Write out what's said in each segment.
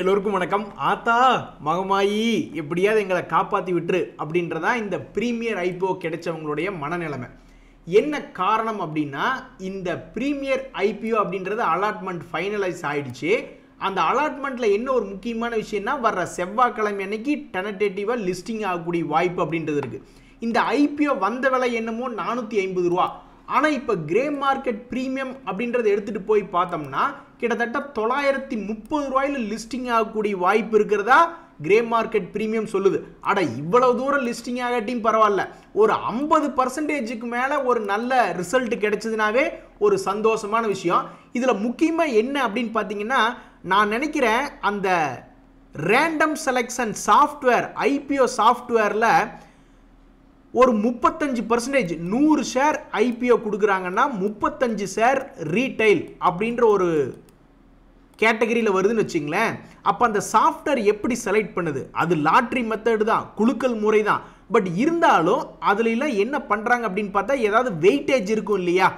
எல்லோருக்கும் வணக்கம் ஆத்தா மகமாயி எப்படியாவது எங்களை காப்பாற்றி விட்டுரு அப்படின்றதான் இந்த ப்ரீமியர் ஐபிஓ கிடைச்சவங்களுடைய மனநிலைமை என்ன காரணம் அப்படின்னா இந்த ப்ரீமியர் ஐபிஓ அப்படின்றது அலாட்மெண்ட் ஃபைனலைஸ் ஆயிடுச்சு அந்த அலாட்மெண்ட்டில் என்ன ஒரு முக்கியமான விஷயம்னா வர்ற செவ்வாய்க்கிழமை அன்னைக்கு டெனடேட்டிவாக லிஸ்டிங் ஆகக்கூடிய வாய்ப்பு அப்படின்றது இருக்குது இந்த ஐபிஓ வந்த விலை என்னமோ நானூற்றி ஐம்பது ரூபா ஆனால் இப்போ கிரே மார்க்கெட் ப்ரீமியம் அப்படின்றத எடுத்துகிட்டு போய் பார்த்தோம்னா கிட்டத்தட்ட தொள்ளாயிரத்தி முப்பது ரூபாயில் லிஸ்டிங் ஆகக்கூடிய வாய்ப்பு இருக்கிறதா கிரே மார்க்கெட் ப்ரீமியம் சொல்லுது அட இவ்வளவு தூரம் லிஸ்டிங் ஆகட்டியும் பரவாயில்ல ஒரு ஐம்பது பர்சன்டேஜுக்கு மேலே ஒரு நல்ல ரிசல்ட் கிடைச்சதுனாவே ஒரு சந்தோஷமான விஷயம் இதில் முக்கியமாக என்ன அப்படின்னு பார்த்தீங்கன்னா நான் நினைக்கிறேன் அந்த ரேண்டம் செலெக்ஷன் சாஃப்ட்வேர் ஐபிஓ சாஃப்ட்வேரில் ஒரு முப்பத்தஞ்சு பர்சன்டேஜ் நூறு ஷேர் ஐபிஓ கொடுக்குறாங்கன்னா முப்பத்தஞ்சு ஷேர் ரீட்டைல் அப்படின்ற ஒரு கேட்டகரியில் வருதுன்னு வச்சிங்களேன் அப்போ அந்த சாஃப்ட்வேர் எப்படி செலக்ட் பண்ணுது அது லாட்ரி மெத்தடு தான் குழுக்கள் முறை தான் பட் இருந்தாலும் அதுலலாம் என்ன பண்ணுறாங்க அப்படின்னு பார்த்தா ஏதாவது வெயிட்டேஜ் இருக்கும் இல்லையா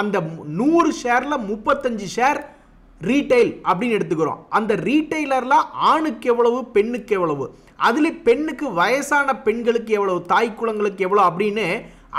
அந்த நூறு ஷேரில் முப்பத்தஞ்சு ஷேர் ரீட்டைல் அப்படின்னு எடுத்துக்கிறோம் அந்த ரீட்டைலரில் ஆணுக்கு எவ்வளவு பெண்ணுக்கு எவ்வளவு அதில் பெண்ணுக்கு வயசான பெண்களுக்கு எவ்வளவு தாய் குளங்களுக்கு எவ்வளோ அப்படின்னு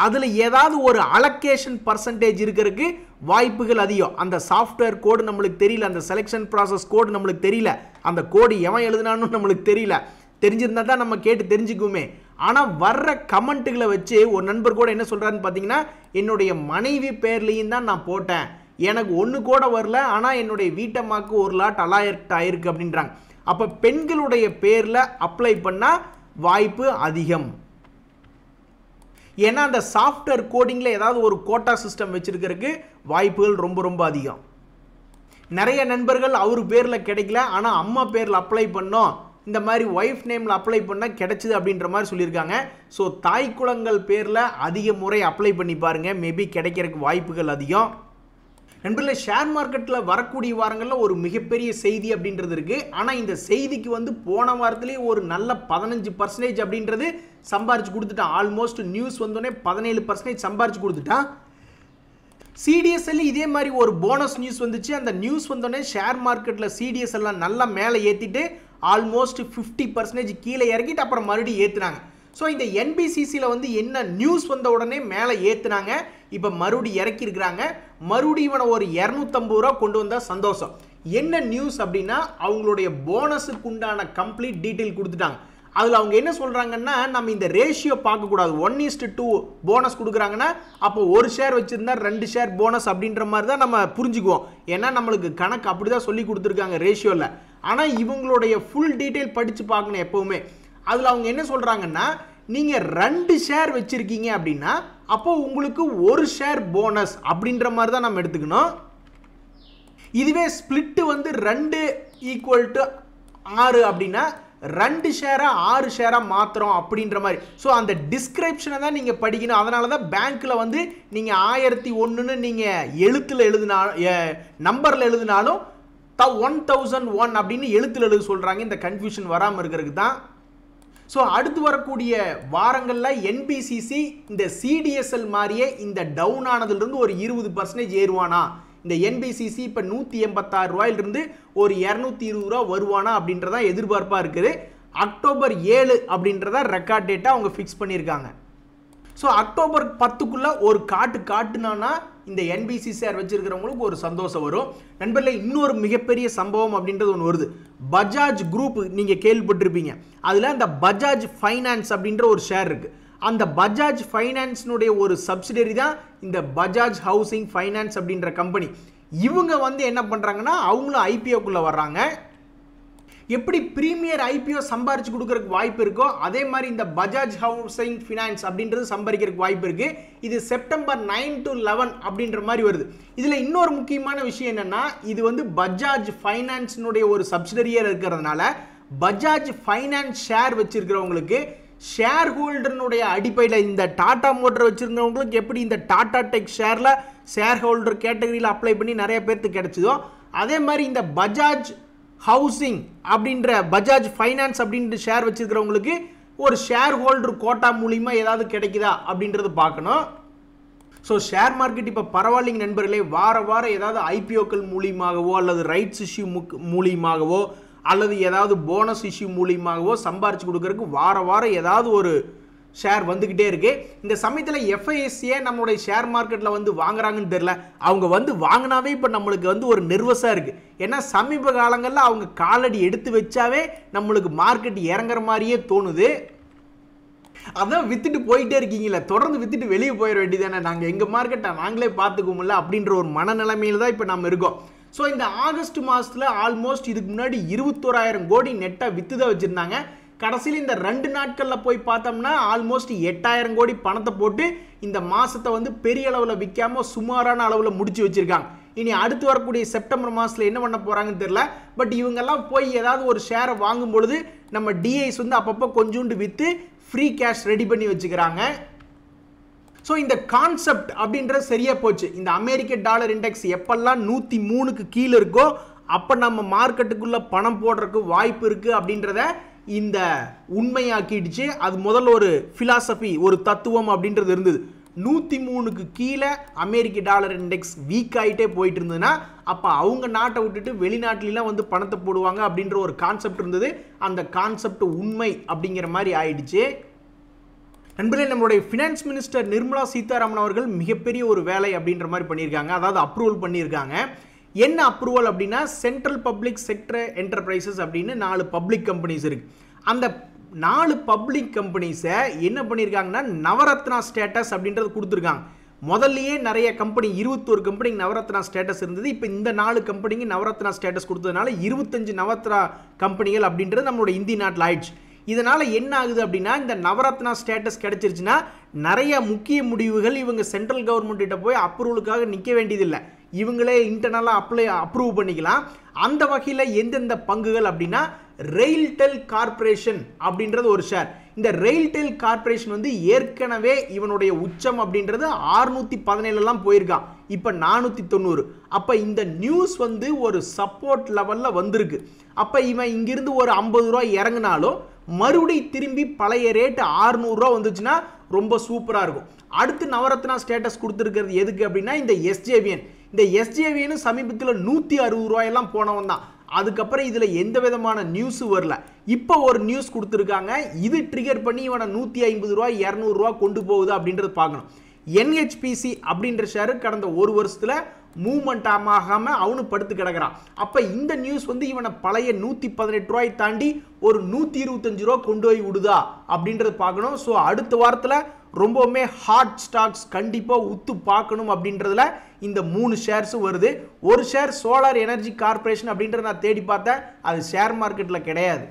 அதில் ஏதாவது ஒரு அலக்கேஷன் பர்சன்டேஜ் இருக்கிறதுக்கு வாய்ப்புகள் அதிகம் அந்த சாஃப்ட்வேர் கோடு நம்மளுக்கு தெரியல அந்த செலெக்ஷன் ப்ராசஸ் கோடு நம்மளுக்கு தெரியல அந்த கோடு எவன் எழுதுனான்னு நம்மளுக்கு தெரியல தெரிஞ்சிருந்தா தான் நம்ம கேட்டு தெரிஞ்சுக்குமே ஆனால் வர்ற கமெண்ட்டுகளை வச்சு ஒரு நண்பர் கூட என்ன சொல்கிறாருன்னு பார்த்தீங்கன்னா என்னுடைய மனைவி பேர்லேயும் தான் நான் போட்டேன் எனக்கு ஒன்று கூட வரல ஆனால் என்னுடைய வீட்டம்மாவுக்கு ஒரு லாட் அலாயர்ட் ஆயிருக்கு அப்படின்றாங்க அப்போ பெண்களுடைய பேரில் அப்ளை பண்ணால் வாய்ப்பு அதிகம் ஏன்னா அந்த சாஃப்ட்வேர் கோடிங்கில் ஏதாவது ஒரு கோட்டா சிஸ்டம் வச்சுருக்கிறதுக்கு வாய்ப்புகள் ரொம்ப ரொம்ப அதிகம் நிறைய நண்பர்கள் அவர் பேரில் கிடைக்கல ஆனால் அம்மா பேரில் அப்ளை பண்ணோம் இந்த மாதிரி ஒய்ஃப் நேமில் அப்ளை பண்ணால் கிடைச்சிது அப்படின்ற மாதிரி சொல்லியிருக்காங்க ஸோ தாய் குளங்கள் பேரில் அதிக முறை அப்ளை பண்ணி பாருங்கள் மேபி கிடைக்கிறதுக்கு வாய்ப்புகள் அதிகம் நண்பர்களே ஷேர் மார்க்கெட்டில் வரக்கூடிய வாரங்களில் ஒரு மிகப்பெரிய செய்தி அப்படின்றது இருக்குது ஆனால் இந்த செய்திக்கு வந்து போன வாரத்திலேயே ஒரு நல்ல பதினஞ்சு பர்சன்டேஜ் அப்படின்றது சம்பாரிச்சு கொடுத்துட்டான் ஆல்மோஸ்ட் நியூஸ் வந்தோடனே பதினேழு பர்சன்டேஜ் சம்பாரிச்சு கொடுத்துட்டான் சிடிஎஸ்எல் இதே மாதிரி ஒரு போனஸ் நியூஸ் வந்துச்சு அந்த நியூஸ் வந்தோடனே ஷேர் மார்க்கெட்டில் சிடிஎஸ் எல்லாம் நல்லா மேலே ஏற்றிட்டு ஆல்மோஸ்ட் ஃபிஃப்டி பர்சன்டேஜ் கீழே இறக்கிட்டு அப்புறம் மறுபடியும் ஏற்றுனாங்க ஸோ இந்த என்பிசிசியில் வந்து என்ன நியூஸ் வந்த உடனே மேலே ஏற்றுனாங்க இப்போ மறுபடி இறக்கியிருக்கிறாங்க மறுபடி இவனை ஒரு இரநூத்தம்பது ரூபா கொண்டு வந்தால் சந்தோஷம் என்ன நியூஸ் அப்படின்னா அவங்களுடைய போனஸுக்கு உண்டான கம்ப்ளீட் டீட்டெயில் கொடுத்துட்டாங்க அதில் அவங்க என்ன சொல்கிறாங்கன்னா நம்ம இந்த ரேஷியோ பார்க்கக்கூடாது ஒன் ஈஸ்ட் டூ போனஸ் கொடுக்குறாங்கன்னா அப்போ ஒரு ஷேர் வச்சுருந்தா ரெண்டு ஷேர் போனஸ் அப்படின்ற மாதிரி தான் நம்ம புரிஞ்சுக்குவோம் ஏன்னா நம்மளுக்கு கணக்கு அப்படி தான் சொல்லி கொடுத்துருக்காங்க ரேஷியோவில் ஆனால் இவங்களுடைய ஃபுல் டீட்டெயில் படித்து பார்க்கணும் எப்போவுமே அதில் அவங்க என்ன சொல்கிறாங்கன்னா நீங்கள் ரெண்டு ஷேர் வச்சுருக்கீங்க அப்படின்னா அப்போது உங்களுக்கு ஒரு ஷேர் போனஸ் அப்படின்ற மாதிரி தான் நம்ம எடுத்துக்கணும் இதுவே ஸ்பிளிட்டு வந்து ரெண்டு ஈக்குவல் டு ஆறு அப்படின்னா ரெண்டு ஷேராக ஆறு ஷேராக மாற்றுறோம் அப்படின்ற மாதிரி ஸோ அந்த டிஸ்கிரிப்ஷனை தான் நீங்கள் படிக்கணும் அதனால தான் பேங்க்கில் வந்து நீங்கள் ஆயிரத்தி ஒன்றுன்னு நீங்கள் எழுத்தில் எழுதினா நம்பரில் எழுதினாலும் த ஒன் தௌசண்ட் ஒன் அப்படின்னு எழுத்தில் எழுத சொல்கிறாங்க இந்த கன்ஃபியூஷன் வராமல் இருக்கிறதுக்கு தான் ஸோ அடுத்து வரக்கூடிய வாரங்களில் என்பிசிசி இந்த சிடிஎஸ்எல் மாதிரியே இந்த டவுன் ஆனதுலேருந்து ஒரு இருபது பர்சன்டேஜ் ஏறுவானா இந்த என்பிசிசி இப்போ நூற்றி எண்பத்தாறு ரூபாயிலிருந்து ஒரு இரநூத்தி இருபது ரூபா வருவானா அப்படின்றத எதிர்பார்ப்பாக இருக்குது அக்டோபர் ஏழு அப்படின்றத ரெக்கார்ட் டேட்டாக அவங்க ஃபிக்ஸ் பண்ணியிருக்காங்க ஸோ அக்டோபர் பத்துக்குள்ளே ஒரு காட்டு காட்டுனானா இந்த என்பிசி சார் வச்சிருக்கிறவங்களுக்கு ஒரு சந்தோஷம் வரும் நண்பர்களே இன்னொரு மிகப்பெரிய சம்பவம் அப்படின்றது ஒன்று வருது பஜாஜ் குரூப் நீங்கள் கேள்விப்பட்டிருப்பீங்க அதில் அந்த பஜாஜ் ஃபைனான்ஸ் அப்படின்ற ஒரு ஷேர் இருக்குது அந்த பஜாஜ் ஃபைனான்ஸினுடைய ஒரு சப்சிடரி தான் இந்த பஜாஜ் ஹவுசிங் ஃபைனான்ஸ் அப்படின்ற கம்பெனி இவங்க வந்து என்ன பண்ணுறாங்கன்னா அவங்களும் ஐபிஓக்குள்ளே வர்றாங்க எப்படி ப்ரீமியர் ஐபிஓ சம்பாரிச்சு கொடுக்கறதுக்கு வாய்ப்பு இருக்கோ அதே மாதிரி இந்த பஜாஜ் ஹவுசிங் ஃபினான்ஸ் அப்படின்றது சம்பாதிக்கிறதுக்கு வாய்ப்பு இருக்குது இது செப்டம்பர் நைன் டு லெவன் அப்படின்ற மாதிரி வருது இதில் இன்னொரு முக்கியமான விஷயம் என்னென்னா இது வந்து பஜாஜ் ஃபைனான்ஸினுடைய ஒரு சப்சிடரியர் இருக்கிறதுனால பஜாஜ் ஃபைனான்ஸ் ஷேர் வச்சிருக்கிறவங்களுக்கு ஷேர் ஹோல்டர்னுடைய அடிப்படையில் இந்த டாடா மோட்டர் வச்சுருந்தவங்களுக்கு எப்படி இந்த டாடா டெக் ஷேரில் ஷேர் ஹோல்டர் கேட்டகரியில் அப்ளை பண்ணி நிறைய பேர்த்துக்கு கிடச்சிதோ அதே மாதிரி இந்த பஜாஜ் ஹவுசிங் அப்படின்ற பஜாஜ் ஃபைனான்ஸ் அப்படின்ற ஷேர் வச்சுருக்கிறவங்களுக்கு ஒரு ஷேர் ஹோல்டர் கோட்டா மூலிமா ஏதாவது கிடைக்குதா அப்படின்றது பார்க்கணும் ஸோ ஷேர் மார்க்கெட் இப்போ பரவாயில்லைங்க நண்பர்களே வார வாரம் ஏதாவது ஐபிஓக்கள் மூலியமாகவோ அல்லது ரைட்ஸ் இஷ்யூ முக் மூலியமாகவோ அல்லது ஏதாவது போனஸ் இஷ்யூ மூலியமாகவோ சம்பாரிச்சு கொடுக்கறதுக்கு வார வாரம் ஏதாவது ஒரு ஷேர் வந்துக்கிட்டே இருக்குது இந்த சமயத்தில் எஃப்ஐஎஸ்சியே நம்மளுடைய ஷேர் மார்க்கெட்டில் வந்து வாங்குறாங்கன்னு தெரில அவங்க வந்து வாங்கினாவே இப்போ நம்மளுக்கு வந்து ஒரு நெர்வஸாக இருக்குது ஏன்னா சமீப காலங்களில் அவங்க காலடி எடுத்து வச்சாவே நம்மளுக்கு மார்க்கெட் இறங்குற மாதிரியே தோணுது அதான் வித்துட்டு போயிட்டே இருக்கீங்களே தொடர்ந்து வித்துட்டு வெளியே போயிட வேண்டியதானே நாங்கள் எங்கள் மார்க்கெட்டை நாங்களே பார்த்துக்கோமில்ல அப்படின்ற ஒரு மனநிலைமையில் தான் இப்போ நம்ம இருக்கோம் ஸோ இந்த ஆகஸ்ட் மாதத்தில் ஆல்மோஸ்ட் இதுக்கு முன்னாடி இருபத்தோராயிரம் கோடி நெட்டாக வித்து தான் வச்சுருந்தாங்க கடைசியில் இந்த ரெண்டு நாட்களில் போய் பார்த்தோம்னா ஆல்மோஸ்ட் எட்டாயிரம் கோடி பணத்தை போட்டு இந்த மாதத்தை வந்து பெரிய அளவில் விற்காம சுமாரான அளவில் முடிச்சு வச்சுருக்காங்க இனி அடுத்து வரக்கூடிய செப்டம்பர் மாதத்தில் என்ன பண்ண போகிறாங்கன்னு தெரில பட் இவங்கெல்லாம் போய் ஏதாவது ஒரு ஷேரை வாங்கும் பொழுது நம்ம டிஐஸ் வந்து அப்பப்போ கொஞ்சோண்டு விற்று ஃப்ரீ கேஷ் ரெடி பண்ணி வச்சுக்கிறாங்க ஸோ இந்த கான்செப்ட் அப்படின்றது சரியாக போச்சு இந்த அமெரிக்க டாலர் இண்டெக்ஸ் எப்பெல்லாம் நூற்றி மூணுக்கு கீழே இருக்கோ அப்போ நம்ம மார்க்கெட்டுக்குள்ளே பணம் போடுறதுக்கு வாய்ப்பு இருக்குது அப்படின்றத இந்த உண்மையாக்கிடுச்சு அது முதல்ல ஒரு ஃபிலாசபி ஒரு தத்துவம் அப்படின்றது இருந்தது நூற்றி மூணுக்கு கீழே அமெரிக்க டாலர் இண்டெக்ஸ் வீக் ஆகிட்டே போயிட்டு இருந்ததுன்னா அப்போ அவங்க நாட்டை விட்டுட்டு வெளிநாட்டிலாம் வந்து பணத்தை போடுவாங்க அப்படின்ற ஒரு கான்செப்ட் இருந்தது அந்த கான்செப்ட் உண்மை அப்படிங்கிற மாதிரி ஆயிடுச்சு நண்பர்களே நம்மளுடைய ஃபினான்ஸ் மினிஸ்டர் நிர்மலா சீதாராமன் அவர்கள் மிகப்பெரிய ஒரு வேலை அப்படின்ற மாதிரி பண்ணியிருக்காங்க அதாவது அப்ரூவல் பண்ணியிருக்காங்க என்ன அப்ரூவல் அப்படின்னா சென்ட்ரல் பப்ளிக் செக்டர் என்டர்பிரைசஸ் அப்படின்னு நாலு பப்ளிக் கம்பெனிஸ் இருக்குது அந்த நாலு பப்ளிக் கம்பெனிஸை என்ன பண்ணியிருக்காங்கன்னா நவரத்னா ஸ்டேட்டஸ் அப்படின்றது கொடுத்துருக்காங்க முதல்லையே நிறைய கம்பெனி இருபத்தோரு கம்பெனிக்கு நவரத்னா ஸ்டேட்டஸ் இருந்தது இப்போ இந்த நாலு கம்பெனிக்கு நவரத்னா ஸ்டேட்டஸ் கொடுத்ததுனால இருபத்தஞ்சு நவரத்னா கம்பெனிகள் அப்படின்றது நம்மளோட இந்திய நாட்டில் ஆயிடுச்சு இதனால் என்ன ஆகுது அப்படின்னா இந்த நவரத்னா ஸ்டேட்டஸ் கிடைச்சிருச்சுன்னா நிறைய முக்கிய முடிவுகள் இவங்க சென்ட்ரல் கவர்மெண்ட்டிட்ட போய் அப்ரூவலுக்காக நிற்க வேண்டியதில்லை இவங்களே இன்டர்னலாக அப்ளை அப்ரூவ் பண்ணிக்கலாம் அந்த வகையில் எந்தெந்த பங்குகள் அப்படின்னா ரெயில்டெல் கார்பரேஷன் அப்படின்றது ஒரு ஷேர் இந்த ரெயில்டெல் கார்பரேஷன் வந்து ஏற்கனவே இவனுடைய உச்சம் அப்படின்றது ஆறுநூற்றி பதினேழுலாம் போயிருக்கான் இப்போ நானூற்றி தொண்ணூறு அப்போ இந்த நியூஸ் வந்து ஒரு சப்போர்ட் லெவலில் வந்திருக்கு அப்போ இவன் இங்கிருந்து ஒரு ஐம்பது ரூபா இறங்கினாலும் மறுபடியும் திரும்பி பழைய ரேட்டு ஆறுநூறுரூவா வந்துச்சுன்னா ரொம்ப சூப்பராக இருக்கும் அடுத்து நவரத்னா ஸ்டேட்டஸ் கொடுத்துருக்கிறது எதுக்கு அப்படின்னா இந்த எஸ்ஜேவியன் இந்த எஸ்ஜேவின்னு சமீபத்தில் நூற்றி அறுபது ரூபாயெல்லாம் போனவன் தான் அதுக்கப்புறம் இதில் எந்த விதமான நியூஸும் வரல இப்போ ஒரு நியூஸ் கொடுத்துருக்காங்க இது ட்ரிகர் பண்ணி இவனை நூற்றி ஐம்பது ரூபா இரநூறுவா கொண்டு போகுது அப்படின்றத பார்க்கணும் என்ஹெச்பிசி அப்படின்ற ஷேரு கடந்த ஒரு வருஷத்தில் மூமெண்ட் ஆகாமல் அவனு படுத்து கிடக்கிறான் அப்போ இந்த நியூஸ் வந்து இவனை பழைய நூற்றி பதினெட்டு ரூபாய் தாண்டி ஒரு நூற்றி இருபத்தஞ்சு ரூபா கொண்டு போய் விடுதா அப்படின்றத பார்க்கணும் ஸோ அடுத்த வாரத்தில் ரொம்பவுமே ஹாட் ஸ்டாக்ஸ் கண்டிப்பாக உத்து பார்க்கணும் அப்படின்றதுல இந்த மூணு ஷேர்ஸும் வருது ஒரு ஷேர் சோலார் எனர்ஜி கார்பரேஷன் அப்படின்றத நான் தேடி பார்த்தேன் அது ஷேர் மார்க்கெட்டில் கிடையாது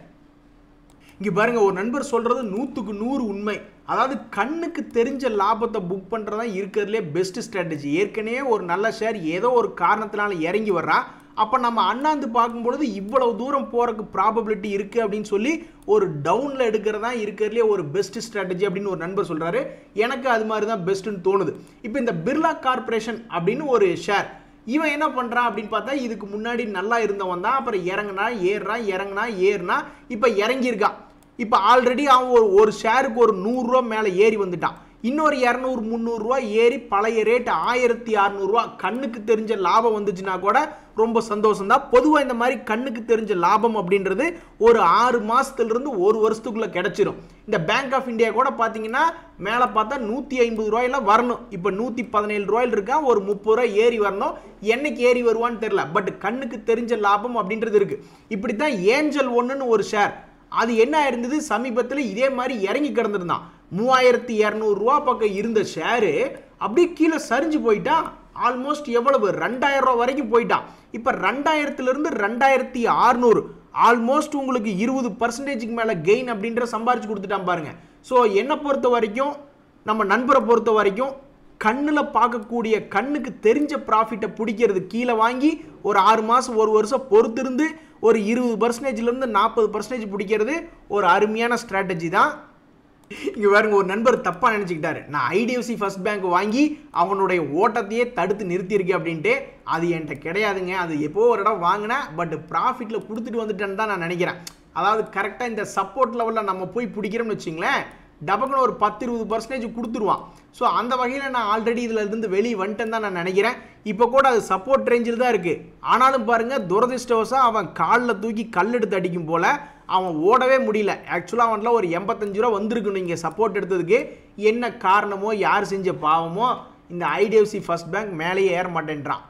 இங்கே பாருங்கள் ஒரு நண்பர் சொல்கிறது நூற்றுக்கு நூறு உண்மை அதாவது கண்ணுக்கு தெரிஞ்ச லாபத்தை புக் பண்ணுறது தான் இருக்கிறதுலே பெஸ்ட்டு ஸ்ட்ராட்டஜி ஏற்கனவே ஒரு நல்ல ஷேர் ஏதோ ஒரு காரணத்தினால இறங்கி வர்றா அப்போ நம்ம அண்ணாந்து பார்க்கும்பொழுது இவ்வளவு தூரம் போகிறக்கு ப்ராபபிலிட்டி இருக்குது அப்படின்னு சொல்லி ஒரு டவுனில் எடுக்கிறதா இருக்கிறதுலே ஒரு பெஸ்ட் ஸ்ட்ராட்டஜி அப்படின்னு ஒரு நண்பர் சொல்கிறாரு எனக்கு அது மாதிரி தான் பெஸ்ட்டுன்னு தோணுது இப்போ இந்த பிர்லா கார்பரேஷன் அப்படின்னு ஒரு ஷேர் இவன் என்ன பண்ணுறான் அப்படின்னு பார்த்தா இதுக்கு முன்னாடி நல்லா இருந்தவன் தான் அப்புறம் இறங்கினா ஏறுறான் இறங்கினா ஏறுனா இப்போ இறங்கியிருக்கான் இப்போ ஆல்ரெடி அவன் ஒரு ஒரு ஷேருக்கு ஒரு நூறுரூவா மேலே ஏறி வந்துட்டான் இன்னொரு இரநூறு முந்நூறுரூவா ஏறி பழைய ரேட் ஆயிரத்தி அறநூறுவா கண்ணுக்கு தெரிஞ்ச லாபம் வந்துச்சுன்னா கூட ரொம்ப சந்தோஷம் தான் பொதுவாக இந்த மாதிரி கண்ணுக்கு தெரிஞ்ச லாபம் அப்படின்றது ஒரு ஆறு மாதத்துலேருந்து ஒரு வருஷத்துக்குள்ளே கிடச்சிரும் இந்த பேங்க் ஆஃப் இந்தியா கூட பார்த்தீங்கன்னா மேலே பார்த்தா நூற்றி ஐம்பது ரூபாயெல்லாம் வரணும் இப்போ நூற்றி பதினேழு ரூபாயில் இருக்கா ஒரு முப்பது ரூபாய் ஏறி வரணும் என்னைக்கு ஏறி வருவான்னு தெரில பட் கண்ணுக்கு தெரிஞ்ச லாபம் அப்படின்றது இருக்குது இப்படி தான் ஏஞ்சல் ஒன்றுன்னு ஒரு ஷேர் அது என்ன இருந்தது சமீபத்தில் இதே மாதிரி இறங்கி கிடந்திருந்தான் மூவாயிரத்தி இரநூறுவா பக்கம் இருந்த ஷேரு அப்படியே கீழே சரிஞ்சு போயிட்டான் ஆல்மோஸ்ட் எவ்வளவு ரெண்டாயிரம் ரூபா வரைக்கும் போயிட்டான் இப்போ ரெண்டாயிரத்துலேருந்து ரெண்டாயிரத்தி ஆறுநூறு ஆல்மோஸ்ட் உங்களுக்கு இருபது பர்சன்டேஜுக்கு மேலே கெயின் அப்படின்ற சம்பாரிச்சு கொடுத்துட்டான் பாருங்க ஸோ என்னை பொறுத்த வரைக்கும் நம்ம நண்பரை பொறுத்த வரைக்கும் கண்ணில் பார்க்கக்கூடிய கண்ணுக்கு தெரிஞ்ச ப்ராஃபிட்டை பிடிக்கிறது கீழே வாங்கி ஒரு ஆறு மாதம் ஒரு வருஷம் பொறுத்திருந்து ஒரு இருபது பர்சன்டேஜ்லேருந்து நாற்பது பர்சன்டேஜ் பிடிக்கிறது ஒரு அருமையான ஸ்ட்ராட்டஜி தான் இங்கே பாருங்க ஒரு நண்பர் தப்பாக நினச்சிக்கிட்டாரு நான் ஐடிஎஃப்சி ஃபர்ஸ்ட் பேங்க் வாங்கி அவனுடைய ஓட்டத்தையே தடுத்து நிறுத்தியிருக்கேன் அப்படின்ட்டு அது என்கிட்ட கிடையாதுங்க அது எப்போ ஒரு இடம் வாங்கினேன் பட் ப்ராஃபிட்டில் கொடுத்துட்டு வந்துட்டேன்னு தான் நான் நினைக்கிறேன் அதாவது கரெக்டாக இந்த சப்போர்ட் லெவலில் நம்ம போய் பிடிக்கிறோம்னு வச்சிங்களேன் டபக்குனு ஒரு பத்து இருபது பர்சன்டேஜ் கொடுத்துருவான் ஸோ அந்த வகையில் நான் ஆல்ரெடி இதில் இருந்து வெளியே வந்துட்டேன் தான் நான் நினைக்கிறேன் இப்போ கூட அது சப்போர்ட் ரேஞ்சில் தான் இருக்குது ஆனாலும் பாருங்கள் துரதிருஷ்டவசம் அவன் காலில் தூக்கி கல் எடுத்து அடிக்கும் போல் அவன் ஓடவே முடியல ஆக்சுவலாக அவன்ல ஒரு எண்பத்தஞ்சு ரூபா வந்திருக்கணும் இங்கே சப்போர்ட் எடுத்ததுக்கு என்ன காரணமோ யார் செஞ்ச பாவமோ இந்த ஐடிஎஃப்சி ஃபர்ஸ்ட் பேங்க் மேலேயே ஏற மாட்டேன்றான்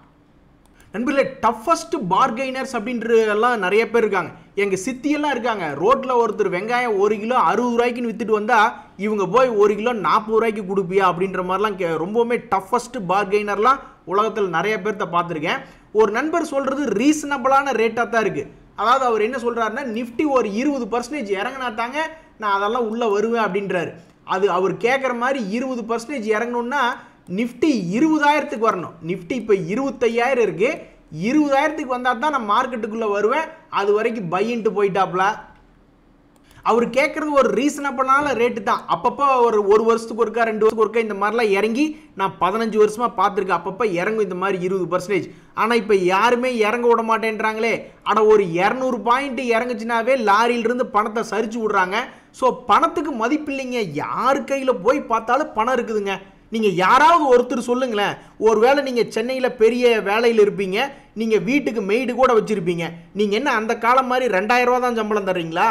நண்பர்களே டஃபஸ்ட் பார்கெய்னர்ஸ் அப்படின்றதெல்லாம் நிறைய பேர் இருக்காங்க எங்கள் சித்தியெல்லாம் இருக்காங்க ரோட்டில் ஒருத்தர் வெங்காயம் ஒரு கிலோ அறுபது ரூபாய்க்குன்னு விற்றுட்டு வந்தால் இவங்க போய் ஒரு கிலோ நாற்பது ரூபாய்க்கு கொடுப்பியா அப்படின்ற மாதிரிலாம் கே ரொம்பவுமே டஃபஸ்ட் பார்கெய்னர்லாம் உலகத்தில் நிறைய பேர்த்த பார்த்துருக்கேன் ஒரு நண்பர் சொல்கிறது ரீசனபிளான ரேட்டாக தான் இருக்குது அதாவது அவர் என்ன சொல்கிறாருன்னா நிஃப்டி ஒரு இருபது பர்சன்டேஜ் இறங்கினாத்தாங்க தாங்க நான் அதெல்லாம் உள்ளே வருவேன் அப்படின்றாரு அது அவர் கேட்குற மாதிரி இருபது பர்சன்டேஜ் இறங்கணுன்னா நிஃப்டி இருபதாயிரத்துக்கு வரணும் நிஃப்டி இப்போ இருபத்தையாயிரம் இருக்குது இருபதாயிரத்துக்கு வந்தால் தான் நான் மார்க்கெட்டுக்குள்ளே வருவேன் அது வரைக்கும் பையின்ட்டு போயிட்டாப்ல அவர் கேட்குறது ஒரு ரீசனபிளான ரேட்டு தான் அப்பப்போ ஒரு ஒரு வருஷத்துக்கு ஒருக்கா ரெண்டு வருஷத்துக்கு ஒருக்கா இந்த மாதிரிலாம் இறங்கி நான் பதினஞ்சு வருஷமாக பார்த்துருக்கேன் அப்பப்போ இறங்கும் இந்த மாதிரி இருபது பர்சன்டேஜ் ஆனால் இப்போ யாருமே இறங்க விட மாட்டேன்றாங்களே ஆனால் ஒரு இரநூறு பாயிண்ட் இறங்குச்சுனாவே லாரியிலிருந்து பணத்தை சரிச்சு விட்றாங்க ஸோ பணத்துக்கு மதிப்பில்லைங்க யார் கையில் போய் பார்த்தாலும் பணம் இருக்குதுங்க நீங்கள் யாராவது ஒருத்தர் சொல்லுங்களேன் ஒரு வேளை நீங்கள் சென்னையில் பெரிய வேலையில் இருப்பீங்க நீங்கள் வீட்டுக்கு மெய்டு கூட வச்சுருப்பீங்க நீங்கள் என்ன அந்த காலம் மாதிரி ரூபா தான் சம்பளம் தர்றீங்களா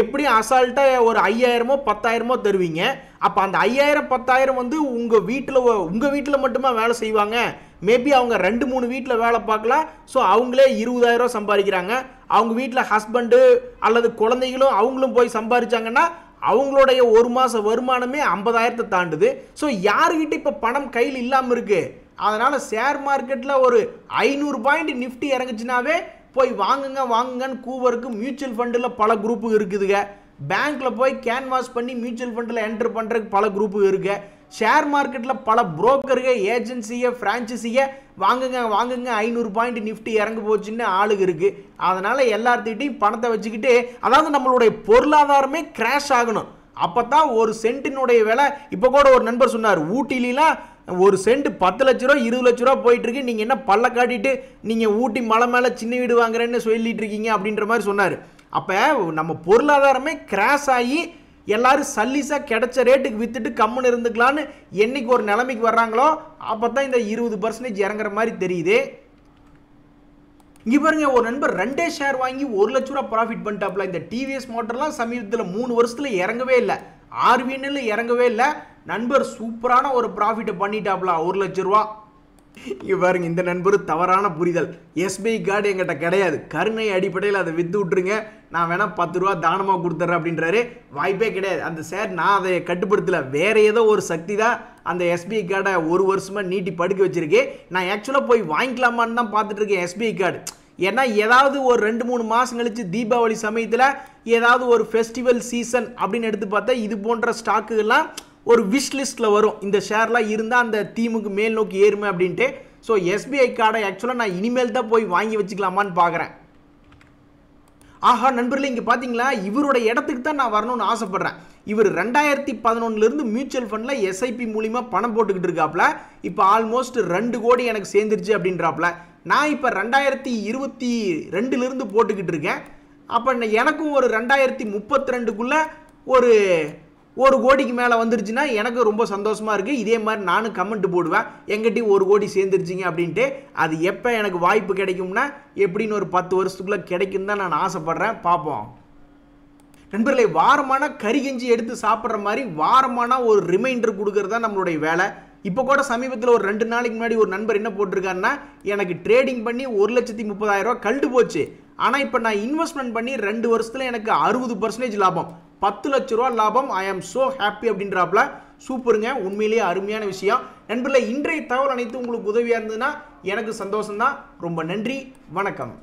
எப்படியும் அசால்ட்டாக ஒரு ஐயாயிரமோ பத்தாயிரமோ தருவீங்க அப்போ அந்த ஐயாயிரம் பத்தாயிரம் வந்து உங்கள் வீட்டில் உங்கள் வீட்டில் மட்டுமா வேலை செய்வாங்க மேபி அவங்க ரெண்டு மூணு வீட்டில் வேலை பார்க்கலாம் ஸோ அவங்களே இருபதாயிரம் சம்பாதிக்கிறாங்க அவங்க வீட்டில் ஹஸ்பண்டு அல்லது குழந்தைகளும் அவங்களும் போய் சம்பாதிச்சாங்கன்னா அவங்களுடைய ஒரு மாத வருமானமே ஐம்பதாயிரத்தை தாண்டுது ஸோ யாருக்கிட்ட இப்போ பணம் கையில் இல்லாமல் இருக்குது அதனால் ஷேர் மார்க்கெட்டில் ஒரு ஐநூறு பாயிண்ட் நிஃப்டி இறங்குச்சுனாவே போய் வாங்குங்க வாங்குங்கன்னு கூவருக்கு மியூச்சுவல் ஃபண்டில் பல குரூப்பு இருக்குதுங்க பேங்க்கில் போய் கேன்வாஸ் பண்ணி மியூச்சுவல் ஃபண்டில் என்ட்ரு பண்ணுறதுக்கு பல குரூப்பு இருக்கு ஷேர் மார்க்கெட்டில் பல புரோக்கருங்க ஏஜென்சியை ஃப்ரான்ச்சைசியை வாங்குங்க வாங்குங்க ஐநூறு பாயிண்ட் நிஃப்டி இறங்கு போச்சுன்னு ஆளுங்க இருக்குது அதனால் எல்லார்த்திட்டையும் பணத்தை வச்சுக்கிட்டு அதாவது நம்மளுடைய பொருளாதாரமே கிராஷ் ஆகணும் அப்போ தான் ஒரு சென்ட்டினுடைய விலை இப்போ கூட ஒரு நண்பர் சொன்னார் ஊட்டிலாம் ஒரு சென்ட் பத்து லட்ச ரூபா இருபது லட்ச ரூபா போயிட்டுருக்கு நீங்கள் என்ன பல்ல காட்டிட்டு நீங்கள் ஊட்டி மலை மேலே சின்ன வீடு வாங்குறேன்னு சொல்லிட்டு இருக்கீங்க அப்படின்ற மாதிரி சொன்னார் அப்போ நம்ம பொருளாதாரமே கிராஷ் ஆகி எல்லாரும் சல்லிஸாக கிடைச்ச ரேட்டுக்கு விற்றுட்டு கம்முன்னு இருந்துக்கலான்னு என்றைக்கு ஒரு நிலைமைக்கு வர்றாங்களோ அப்போ தான் இந்த இருபது பர்சன்டேஜ் இறங்குற மாதிரி தெரியுது இங்கே பாருங்க ஒரு நண்பர் ரெண்டே ஷேர் வாங்கி ஒரு லட்ச ரூபா ப்ராஃபிட் பண்ணிட்டாப்ல இந்த டிவிஎஸ் மோட்டர்லாம் சமீபத்தில் மூணு வருஷத்தில் இறங்கவே இல்லை ஆர்வின்னு இறங்கவே இல்லை நண்பர் சூப்பரான ஒரு ப்ராஃபிட்டை பண்ணிட்டாப்ல ஒரு லட்ச ரூபா பாருங்க இந்த நண்பர் தவறான புரிதல் எஸ்பிஐ கார்டு எங்கிட்ட கிடையாது கருணை அடிப்படையில் அதை விற்று விட்டுருங்க நான் வேணால் பத்து ரூபா தானமாக கொடுத்துட்றேன் அப்படின்றாரு வாய்ப்பே கிடையாது அந்த சார் நான் அதை கட்டுப்படுத்தலை வேறு ஏதோ ஒரு சக்தி தான் அந்த எஸ்பிஐ கார்டை ஒரு வருஷமாக நீட்டி படுக்க வச்சுருக்கேன் நான் ஆக்சுவலாக போய் வாங்கிக்கலாமான்னு தான் பார்த்துட்ருக்கேன் எஸ்பிஐ கார்டு ஏன்னா ஏதாவது ஒரு ரெண்டு மூணு மாதம் கழித்து தீபாவளி சமயத்தில் ஏதாவது ஒரு ஃபெஸ்டிவல் சீசன் அப்படின்னு எடுத்து பார்த்தா இது போன்ற ஸ்டாக்குகள்லாம் ஒரு விஷ் லிஸ்ட்டில் வரும் இந்த ஷேர்லாம் இருந்தால் அந்த தீமுக்கு மேல் நோக்கி ஏறுமே அப்படின்ட்டு ஸோ எஸ்பிஐ கார்டை ஆக்சுவலாக நான் இனிமேல் தான் போய் வாங்கி வச்சுக்கலாமான்னு பார்க்குறேன் ஆஹா நண்பர்களே இங்கே பார்த்தீங்களா இவரோட இடத்துக்கு தான் நான் வரணும்னு ஆசைப்பட்றேன் இவர் ரெண்டாயிரத்தி பதினொன்னுலேருந்து மியூச்சுவல் ஃபண்டில் எஸ்ஐபி மூலிமா பணம் போட்டுக்கிட்டு இருக்காப்புல இப்போ ஆல்மோஸ்ட் ரெண்டு கோடி எனக்கு சேர்ந்துருச்சு அப்படின்றாப்புல நான் இப்போ ரெண்டாயிரத்தி இருபத்தி ரெண்டுலேருந்து போட்டுக்கிட்டு இருக்கேன் அப்போ எனக்கும் ஒரு ரெண்டாயிரத்தி முப்பத்தி ரெண்டுக்குள்ளே ஒரு ஒரு கோடிக்கு மேலே வந்துருச்சுன்னா எனக்கு ரொம்ப சந்தோஷமாக இருக்குது இதே மாதிரி நானும் கமெண்ட் போடுவேன் எங்கிட்டையும் ஒரு கோடி சேர்ந்துருச்சிங்க அப்படின்ட்டு அது எப்போ எனக்கு வாய்ப்பு கிடைக்கும்னா எப்படின்னு ஒரு பத்து வருஷத்துக்குள்ளே கிடைக்கும் தான் நான் ஆசைப்பட்றேன் பார்ப்போம் நண்பர்களே வாரமான கறி கஞ்சி எடுத்து சாப்பிட்ற மாதிரி வாரமான ஒரு ரிமைண்டர் கொடுக்கறது தான் நம்மளுடைய வேலை இப்போ கூட சமீபத்தில் ஒரு ரெண்டு நாளைக்கு முன்னாடி ஒரு நண்பர் என்ன போட்டிருக்காருன்னா எனக்கு ட்ரேடிங் பண்ணி ஒரு லட்சத்தி முப்பதாயிரரூவா ரூபா கழுட்டு போச்சு ஆனால் இப்போ நான் இன்வெஸ்ட்மெண்ட் பண்ணி ரெண்டு வருஷத்தில் எனக்கு அறுபது பர்சன்டேஜ் லாபம் பத்து லட்ச ரூபா லாபம் ஐ ஆம் ஸோ ஹாப்பி அப்படின்றாப்புல சூப்பருங்க உண்மையிலேயே அருமையான விஷயம் நண்பர்களே இன்றைய தகவல் அனைத்து உங்களுக்கு உதவியாக இருந்ததுன்னா எனக்கு சந்தோஷம்தான் ரொம்ப நன்றி வணக்கம்